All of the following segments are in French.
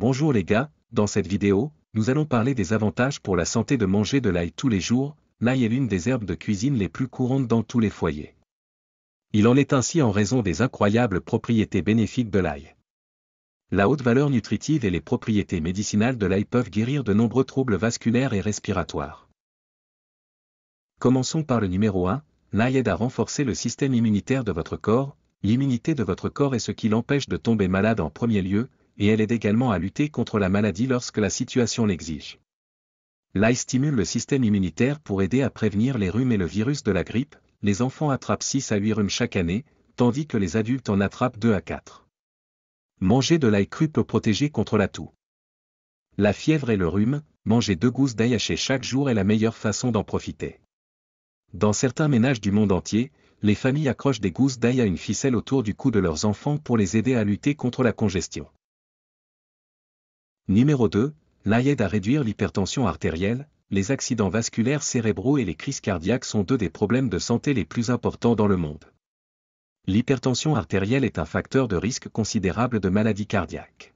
Bonjour les gars, dans cette vidéo, nous allons parler des avantages pour la santé de manger de l'ail tous les jours. L'ail est l'une des herbes de cuisine les plus courantes dans tous les foyers. Il en est ainsi en raison des incroyables propriétés bénéfiques de l'ail. La haute valeur nutritive et les propriétés médicinales de l'ail peuvent guérir de nombreux troubles vasculaires et respiratoires. Commençons par le numéro 1, l'ail aide à renforcer le système immunitaire de votre corps, l'immunité de votre corps est ce qui l'empêche de tomber malade en premier lieu, et elle aide également à lutter contre la maladie lorsque la situation l'exige. L'ail stimule le système immunitaire pour aider à prévenir les rhumes et le virus de la grippe. Les enfants attrapent 6 à 8 rhumes chaque année, tandis que les adultes en attrapent 2 à 4. Manger de l'ail cru peut protéger contre la toux. La fièvre et le rhume, manger deux gousses d'ail hachées chaque jour est la meilleure façon d'en profiter. Dans certains ménages du monde entier, les familles accrochent des gousses d'ail à une ficelle autour du cou de leurs enfants pour les aider à lutter contre la congestion. Numéro 2, la à réduire l'hypertension artérielle, les accidents vasculaires cérébraux et les crises cardiaques sont deux des problèmes de santé les plus importants dans le monde. L'hypertension artérielle est un facteur de risque considérable de maladies cardiaques.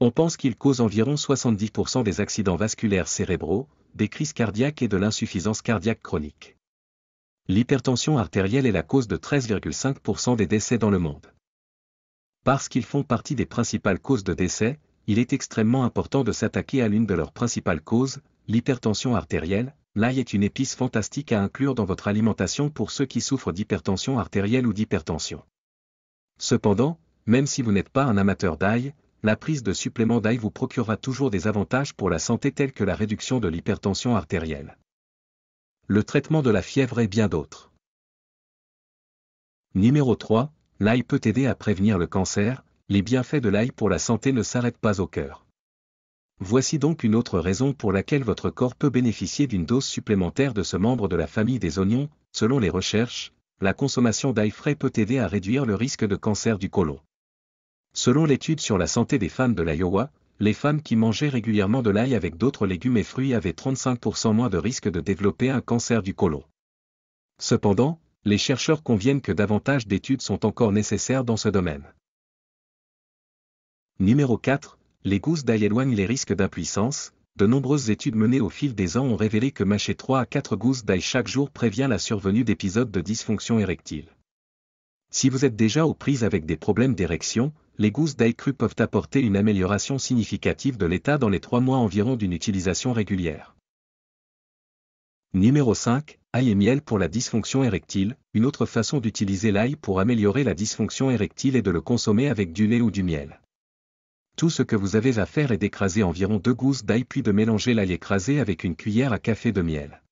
On pense qu'il cause environ 70% des accidents vasculaires cérébraux, des crises cardiaques et de l'insuffisance cardiaque chronique. L'hypertension artérielle est la cause de 13,5% des décès dans le monde. Parce qu'ils font partie des principales causes de décès, il est extrêmement important de s'attaquer à l'une de leurs principales causes, l'hypertension artérielle. L'ail est une épice fantastique à inclure dans votre alimentation pour ceux qui souffrent d'hypertension artérielle ou d'hypertension. Cependant, même si vous n'êtes pas un amateur d'ail, la prise de suppléments d'ail vous procurera toujours des avantages pour la santé tels que la réduction de l'hypertension artérielle. Le traitement de la fièvre et bien d'autres. Numéro 3. L'ail peut aider à prévenir le cancer, les bienfaits de l'ail pour la santé ne s'arrêtent pas au cœur. Voici donc une autre raison pour laquelle votre corps peut bénéficier d'une dose supplémentaire de ce membre de la famille des oignons, selon les recherches, la consommation d'ail frais peut aider à réduire le risque de cancer du côlon. Selon l'étude sur la santé des femmes de l'Iowa, les femmes qui mangeaient régulièrement de l'ail avec d'autres légumes et fruits avaient 35% moins de risque de développer un cancer du côlon. Cependant, les chercheurs conviennent que davantage d'études sont encore nécessaires dans ce domaine. Numéro 4. Les gousses d'ail éloignent les risques d'impuissance. De nombreuses études menées au fil des ans ont révélé que mâcher 3 à 4 gousses d'ail chaque jour prévient la survenue d'épisodes de dysfonction érectile. Si vous êtes déjà aux prises avec des problèmes d'érection, les gousses d'ail crues peuvent apporter une amélioration significative de l'état dans les 3 mois environ d'une utilisation régulière. Numéro 5. Ail et miel pour la dysfonction érectile. Une autre façon d'utiliser l'ail pour améliorer la dysfonction érectile est de le consommer avec du lait ou du miel. Tout ce que vous avez à faire est d'écraser environ deux gousses d'ail puis de mélanger l'ail écrasé avec une cuillère à café de miel.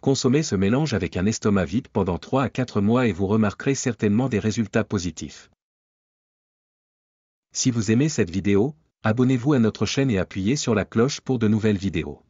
Consommez ce mélange avec un estomac vide pendant 3 à 4 mois et vous remarquerez certainement des résultats positifs. Si vous aimez cette vidéo, abonnez-vous à notre chaîne et appuyez sur la cloche pour de nouvelles vidéos.